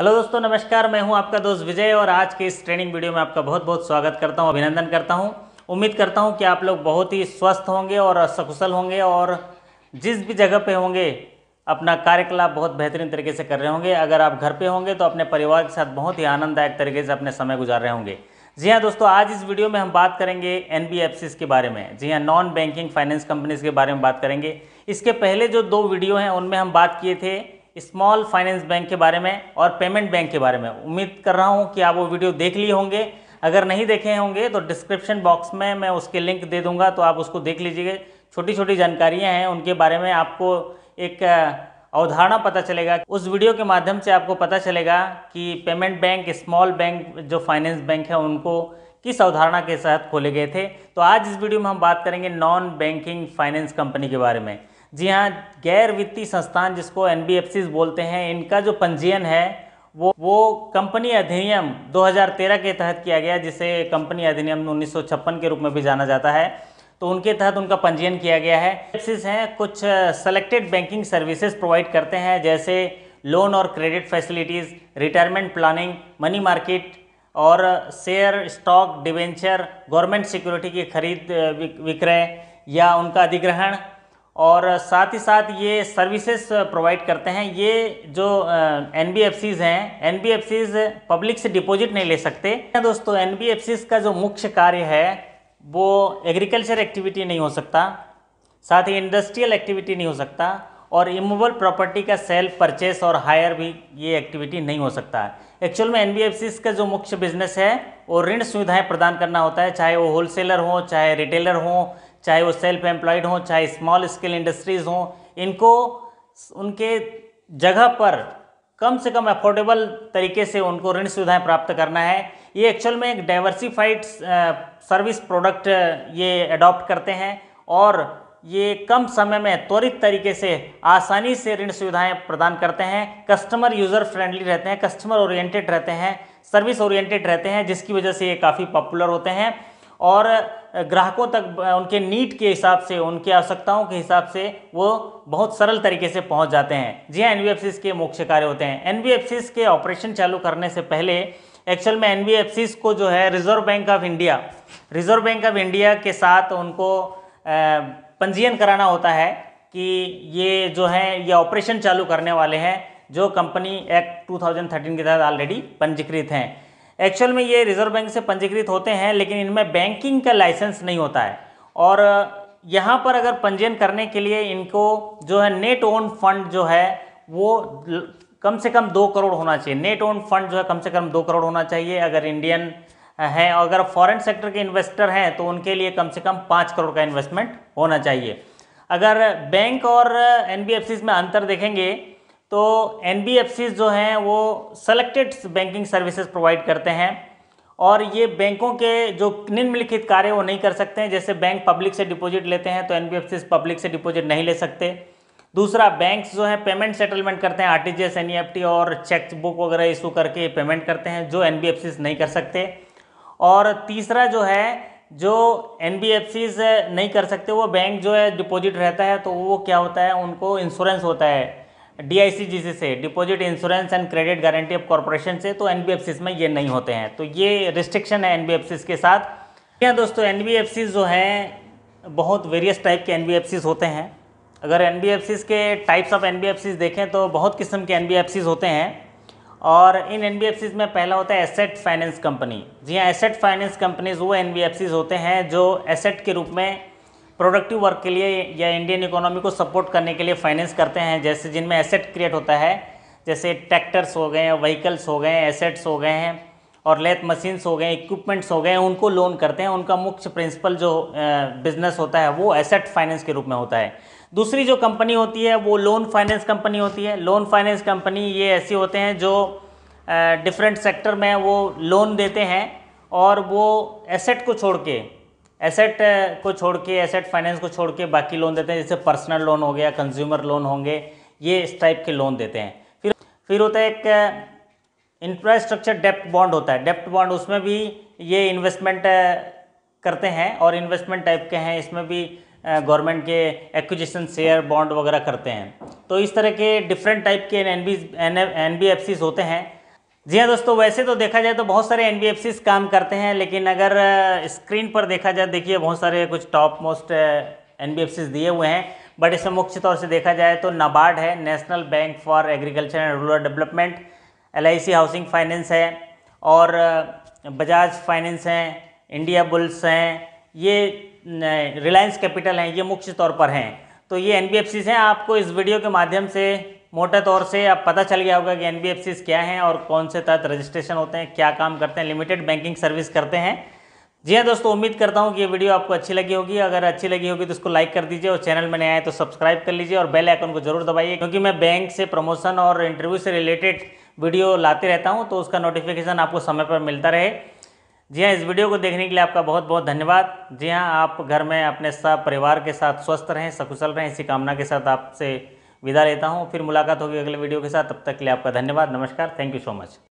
hello दोस्तों नमस्कार मैं हूं आपका दोस्त विजय और आज के इस ट्रेनिंग वीडियो में आपका बहुत बहुत स्वागत करता हूं अभिनंदन करता हूं उम्मीद करता हूं कि आप लोग बहुत ही स्वस्थ होंगे और सकुशल होंगे और जिस भी जगह पे होंगे अपना कार्यकलाप बहुत बेहतरीन तरीके से कर रहे होंगे अगर आप घर पे होंगे तो अपने परिवार के साथ बहुत ही आनंददायक तरीके से अपने समय गुजार रहे होंगे जी हाँ दोस्तों आज इस वीडियो में हम बात करेंगे एन के बारे में जी हाँ नॉन बैंकिंग फाइनेंस कंपनीज के बारे में बात करेंगे इसके पहले जो दो वीडियो हैं उनमें हम बात किए थे स्मॉल फाइनेंस बैंक के बारे में और पेमेंट बैंक के बारे में उम्मीद कर रहा हूँ कि आप वो वीडियो देख लिए होंगे अगर नहीं देखे होंगे तो डिस्क्रिप्शन बॉक्स में मैं उसके लिंक दे दूंगा तो आप उसको देख लीजिएगा छोटी छोटी जानकारियाँ हैं उनके बारे में आपको एक अवधारणा पता चलेगा उस वीडियो के माध्यम से आपको पता चलेगा कि पेमेंट बैंक स्मॉल बैंक जो फाइनेंस बैंक है उनको किस अवधारणा के साथ खोले गए थे तो आज इस वीडियो में हम बात करेंगे नॉन बैंकिंग फाइनेंस कंपनी के बारे में जी हाँ गैर वित्तीय संस्थान जिसको एन बोलते हैं इनका जो पंजीयन है वो वो कंपनी अधिनियम 2013 के तहत किया गया जिसे कंपनी अधिनियम उन्नीस के रूप में भी जाना जाता है तो उनके तहत उनका पंजीयन किया गया है एफसीज हैं कुछ सेलेक्टेड बैंकिंग सर्विसेज प्रोवाइड करते हैं जैसे लोन और credit facilities retirement planning money market और share stock debenture government security की खरीद विक्रय या उनका अधिग्रहण और साथ ही साथ ये सर्विसेज प्रोवाइड करते हैं ये जो एन बी एफ सीज हैं N B F Cs public से डिपॉजिट नहीं ले सकते दोस्तों एन बी एफ सीज का जो मुख्य कार्य है वो एग्रीकल्चर एक्टिविटी नहीं हो सकता साथ ही इंडस्ट्रियल एक्टिविटी नहीं हो सकता और इमोबल प्रॉपर्टी का सेल परचेस और हायर भी ये एक्टिविटी नहीं हो सकता एक्चुअल में एन का जो मुख्य बिजनेस है वो ऋण सुविधाएँ प्रदान करना होता है चाहे वो होलसेलर हो चाहे रिटेलर हों चाहे वो सेल्फ एम्प्लॉयड हों चाहे स्मॉल स्केल इंडस्ट्रीज़ हों इनको उनके जगह पर कम से कम अफोर्डेबल तरीके से उनको ऋण सुविधाएं प्राप्त करना है ये एक्चुअल में एक डाइवर्सिफाइड सर्विस प्रोडक्ट ये अडॉप्ट करते हैं और ये कम समय में त्वरित तरीके से आसानी से ऋण सुविधाएं प्रदान करते हैं कस्टमर यूज़र फ्रेंडली रहते हैं कस्टमर ओरिएंटेड रहते हैं सर्विस ओरिएंटेड रहते हैं जिसकी वजह से ये काफ़ी पॉपुलर होते हैं और ग्राहकों तक उनके नीट के हिसाब से उनकी आवश्यकताओं के हिसाब से वो बहुत सरल तरीके से पहुंच जाते हैं जी हाँ एन के मुख्य कार्य होते हैं एन के ऑपरेशन चालू करने से पहले एक्चुअल में एन को जो है Reserve Bank of India Reserve Bank of India के साथ उनको पंजीयन कराना होता है कि ये जो है ये ऑपरेशन चालू करने वाले हैं जो कंपनी एक्ट 2013 के तहत ऑलरेडी पंजीकृत हैं एक्चुअल में ये रिजर्व बैंक से पंजीकृत होते हैं लेकिन इनमें बैंकिंग का लाइसेंस नहीं होता है और यहाँ पर अगर पंजीयन करने के लिए इनको जो है नेट ओन फंड जो है वो कम से कम दो करोड़ होना चाहिए नेट ओन फंड जो है कम से कम दो करोड़ होना चाहिए अगर इंडियन हैं अगर फॉरेन सेक्टर के इन्वेस्टर हैं तो उनके लिए कम से कम पाँच करोड़ का इन्वेस्टमेंट होना चाहिए अगर बैंक और एन में अंतर देखेंगे तो एन जो हैं वो सेलेक्टेड बैंकिंग सर्विसेज प्रोवाइड करते हैं और ये बैंकों के जो निम्नलिखित कार्य वो नहीं कर सकते हैं जैसे बैंक पब्लिक से डिपॉजिट लेते हैं तो एन पब्लिक से डिपॉजिट नहीं ले सकते दूसरा बैंक्स जो हैं पेमेंट सेटलमेंट करते हैं R T G S N E F T और चेक बुक वगैरह इशू करके पेमेंट करते हैं जो एन नहीं कर सकते और तीसरा जो है जो एन नहीं कर सकते वो बैंक जो है डिपॉजिट रहता है तो वो क्या होता है उनको इंश्योरेंस होता है डी जिसे से deposit insurance and credit guarantee of corporation से तो एन में ये नहीं होते हैं तो ये रिस्ट्रिक्शन है एन के साथ यहाँ दोस्तों एन जो हैं बहुत वेरियस टाइप के एन होते हैं अगर एन के टाइप्स ऑफ एन देखें तो बहुत किस्म के एन होते हैं और इन एन में पहला होता है एसेट फाइनेंस कंपनी जी हाँ एसेट फाइनेंस कंपनीज वो एन होते हैं जो एसेट के रूप में प्रोडक्टिव वर्क के लिए या इंडियन इकोनॉमी को सपोर्ट करने के लिए फाइनेंस करते हैं जैसे जिनमें एसेट क्रिएट होता है जैसे ट्रैक्टर्स हो गए व्हीकल्स हो गए एसेट्स हो गए हैं और लेथ मशीन्स हो गए इक्विपमेंट्स हो गए उनको लोन करते हैं उनका मुख्य प्रिंसिपल जो बिजनेस होता है वो एसेट फाइनेंस के रूप में होता है दूसरी जो कंपनी होती है वो लोन फाइनेंस कंपनी होती है लोन फाइनेंस कंपनी ये ऐसी होते हैं जो डिफरेंट सेक्टर में वो लोन देते हैं और वो एसेट को छोड़ के एसेट uh, को छोड़ के एसेट फाइनेंस को छोड़ के बाकी लोन देते हैं जैसे पर्सनल लोन हो गया कंज्यूमर लोन होंगे ये इस टाइप के लोन देते हैं फिर फिर होता है एक इंफ्रास्ट्रक्चर डेप्ट बॉन्ड होता है डेप्ट बॉन्ड उसमें भी ये इन्वेस्टमेंट uh, करते हैं और इन्वेस्टमेंट टाइप के हैं इसमें भी गवर्नमेंट uh, के एक्विजिशन शेयर बॉन्ड वगैरह करते हैं तो इस तरह के डिफरेंट टाइप के एन एन बी होते हैं जी हाँ दोस्तों वैसे तो देखा जाए तो बहुत सारे एन काम करते हैं लेकिन अगर स्क्रीन पर देखा जाए देखिए बहुत सारे कुछ टॉप मोस्ट एन दिए हुए हैं बट इसमें मुख्य तौर से देखा जाए तो नाबार्ड है National Bank for Agriculture and Rural Development L housing finance है और बजाज फाइनेंस हैं इंडिया बुल्स हैं ये रिलायंस कैपिटल हैं ये मुख्य तौर पर हैं तो ये एन हैं आपको इस वीडियो के माध्यम से मोटे तौर से अब पता चल गया होगा कि एन क्या हैं और कौन से तहत रजिस्ट्रेशन होते हैं क्या काम करते हैं लिमिटेड बैंकिंग सर्विस करते हैं जी हाँ दोस्तों उम्मीद करता हूँ कि ये वीडियो आपको अच्छी लगी होगी अगर अच्छी लगी होगी तो इसको लाइक कर दीजिए और चैनल में नया आए तो सब्सक्राइब कर लीजिए और बेल आइकन को जरूर दबाइए क्योंकि मैं बैंक से प्रमोशन और इंटरव्यू से रिलेटेड वीडियो लाते रहता हूँ तो उसका नोटिफिकेशन आपको समय पर मिलता रहे जी हाँ इस वीडियो को देखने के लिए आपका बहुत बहुत धन्यवाद जी हाँ आप घर में अपने सब परिवार के साथ स्वस्थ रहें सकुशल रहें इसी कामना के साथ आपसे विदा लेता हूँ फिर मुलाकात होगी अगले वीडियो के साथ तब तक के लिए आपका धन्यवाद नमस्कार थैंक यू सो मच